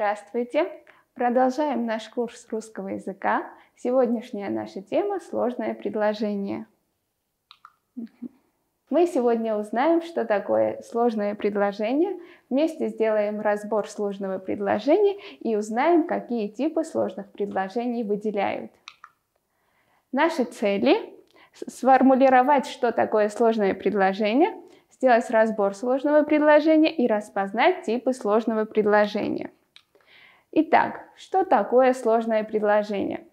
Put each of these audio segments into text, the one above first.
Здравствуйте! Продолжаем наш курс русского языка. Сегодняшняя наша тема – сложное предложение. Мы сегодня узнаем, что такое сложное предложение. Вместе сделаем разбор сложного предложения и узнаем, какие типы сложных предложений выделяют. Наши цели – сформулировать, что такое сложное предложение, сделать разбор сложного предложения и распознать типы сложного предложения – Итак, что такое сложное предложение?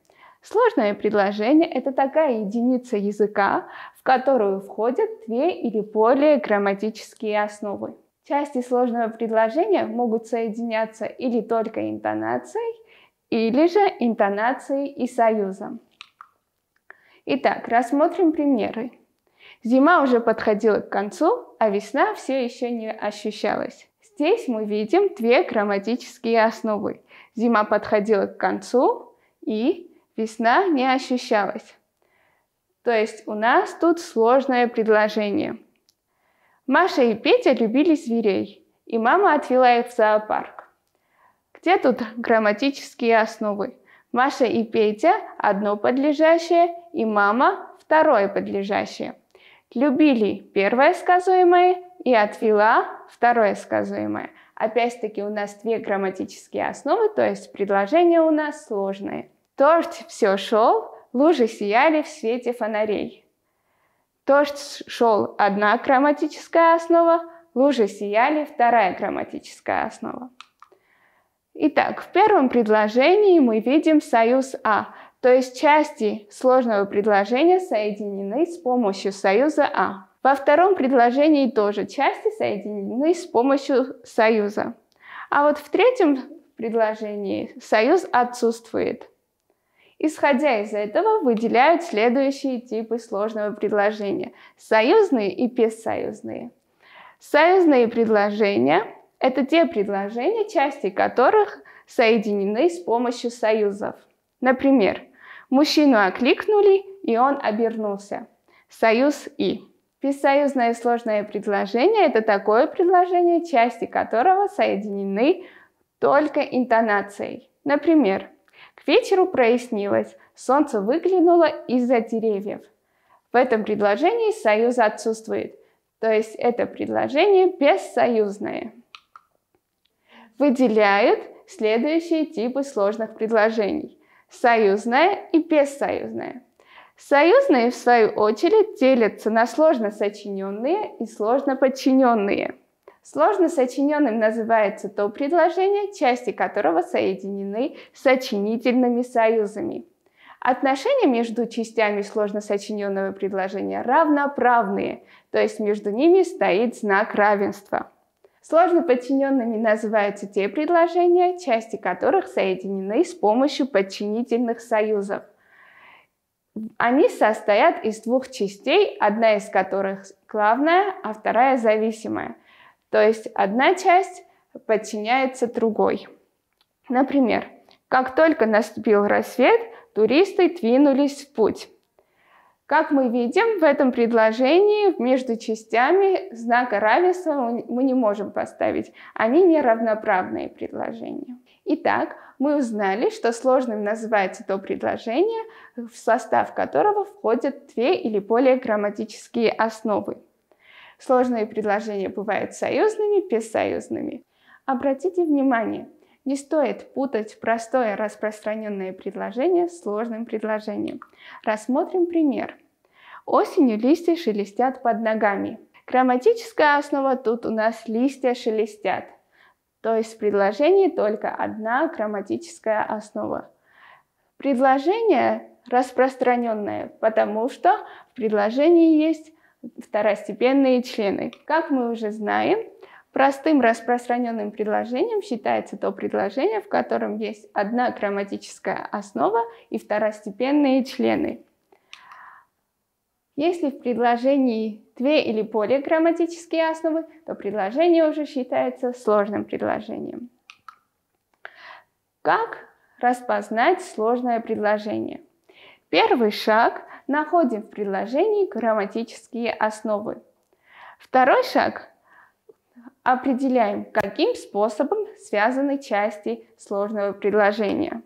Сложное предложение – это такая единица языка, в которую входят две или более грамматические основы. Части сложного предложения могут соединяться или только интонацией, или же интонацией и союзом. Итак, рассмотрим примеры. Зима уже подходила к концу, а весна все еще не ощущалась. Здесь мы видим две грамматические основы. Зима подходила к концу, и весна не ощущалась. То есть у нас тут сложное предложение. Маша и Петя любили зверей, и мама отвела их в зоопарк. Где тут грамматические основы? Маша и Петя – одно подлежащее, и мама – второе подлежащее. Любили – первое сказуемое, и отвела второе сказуемое. Опять-таки у нас две грамматические основы, то есть предложения у нас сложные. Торт все шел, лужи сияли в свете фонарей. Торт шел одна грамматическая основа, лужи сияли вторая грамматическая основа. Итак, в первом предложении мы видим союз А, то есть части сложного предложения соединены с помощью союза А. Во втором предложении тоже части соединены с помощью союза. А вот в третьем предложении союз отсутствует. Исходя из этого, выделяют следующие типы сложного предложения. Союзные и бессоюзные. Союзные предложения – это те предложения, части которых соединены с помощью союзов. Например, мужчину окликнули, и он обернулся. Союз «и». Бессоюзное сложное предложение – это такое предложение, части которого соединены только интонацией. Например, к вечеру прояснилось, солнце выглянуло из-за деревьев. В этом предложении союз отсутствует, то есть это предложение бессоюзное. Выделяют следующие типы сложных предложений – союзное и бессоюзное – Союзные, в свою очередь, делятся на сложно сочиненные и сложно подчиненные. Сложно сочиненным называется то предложение, части которого соединены сочинительными союзами. Отношения между частями сложно сочиненного предложения равноправные, то есть между ними стоит знак равенства. Сложно подчиненными называются те предложения, части которых соединены с помощью подчинительных союзов. Они состоят из двух частей, одна из которых главная, а вторая зависимая. То есть одна часть подчиняется другой. Например, как только наступил рассвет, туристы двинулись в путь. Как мы видим, в этом предложении между частями знака равенства мы не можем поставить. Они неравноправные предложения. Итак, мы узнали, что сложным называется то предложение, в состав которого входят две или более грамматические основы. Сложные предложения бывают союзными, бессоюзными. Обратите внимание, не стоит путать простое распространенное предложение с сложным предложением. Рассмотрим пример. Осенью листья шелестят под ногами. Грамматическая основа тут у нас листья шелестят. То есть в предложении только одна грамматическая основа. Предложение распространенное, потому что в предложении есть второстепенные члены. Как мы уже знаем, Простым распространенным предложением считается то предложение, в котором есть одна грамматическая основа и второстепенные члены. Если в предложении две или более грамматические основы, то предложение уже считается сложным предложением. Как распознать сложное предложение? Первый шаг – находим в предложении грамматические основы. Второй шаг определяем, каким способом связаны части сложного предложения.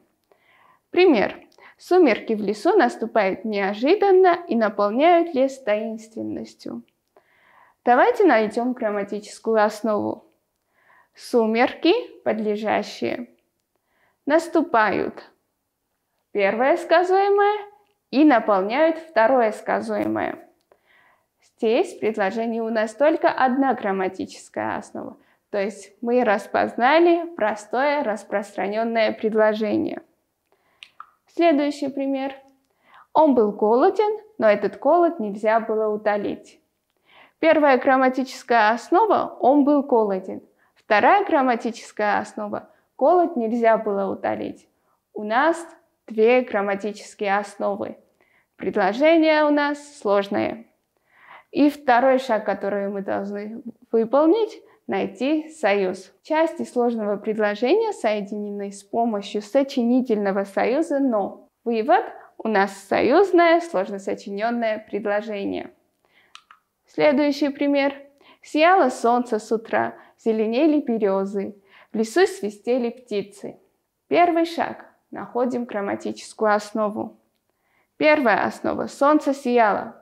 Пример. Сумерки в лесу наступают неожиданно и наполняют лес таинственностью. Давайте найдем грамматическую основу. Сумерки подлежащие. Наступают. Первое сказуемое и наполняют второе сказуемое. Здесь в предложении у нас только одна грамматическая основа. То есть мы распознали простое распространенное предложение. Следующий пример. Он был голоден, но этот голод нельзя было удалить. Первая грамматическая основа – он был голоден. Вторая грамматическая основа – голод нельзя было удалить. У нас две грамматические основы. Предложение у нас сложное. И второй шаг, который мы должны выполнить, найти союз. Части сложного предложения соединены с помощью сочинительного союза «но». Вывод – у нас союзное сложно сочиненное предложение. Следующий пример. Сияло солнце с утра, зеленели березы, в лесу свистели птицы. Первый шаг. Находим грамматическую основу. Первая основа. Солнце сияло.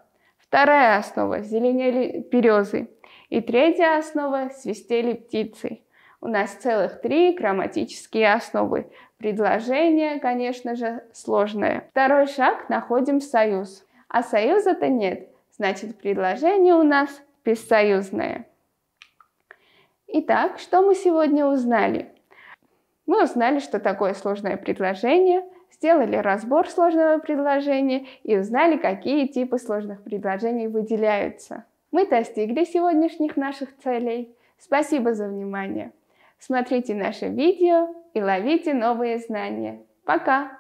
Вторая основа – зеленели березы. И третья основа – свистели птицы. У нас целых три грамматические основы. Предложение, конечно же, сложное. Второй шаг – находим союз. А союза-то нет, значит предложение у нас бессоюзное. Итак, что мы сегодня узнали? Мы узнали, что такое сложное предложение – сделали разбор сложного предложения и узнали, какие типы сложных предложений выделяются. Мы достигли сегодняшних наших целей. Спасибо за внимание. Смотрите наше видео и ловите новые знания. Пока!